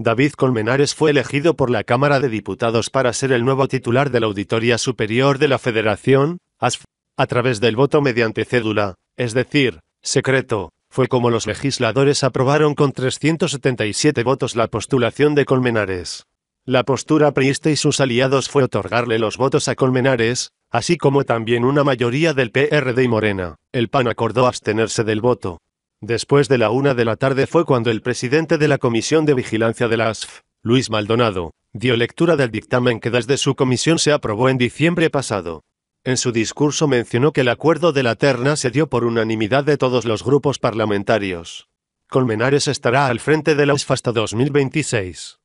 David Colmenares fue elegido por la Cámara de Diputados para ser el nuevo titular de la Auditoría Superior de la Federación, ASF, a través del voto mediante cédula, es decir, secreto. Fue como los legisladores aprobaron con 377 votos la postulación de Colmenares. La postura priista y sus aliados fue otorgarle los votos a Colmenares, así como también una mayoría del PRD y Morena. El PAN acordó abstenerse del voto. Después de la una de la tarde fue cuando el presidente de la Comisión de Vigilancia de la ASF, Luis Maldonado, dio lectura del dictamen que desde su comisión se aprobó en diciembre pasado. En su discurso mencionó que el acuerdo de la terna se dio por unanimidad de todos los grupos parlamentarios. Colmenares estará al frente de la ASF hasta 2026.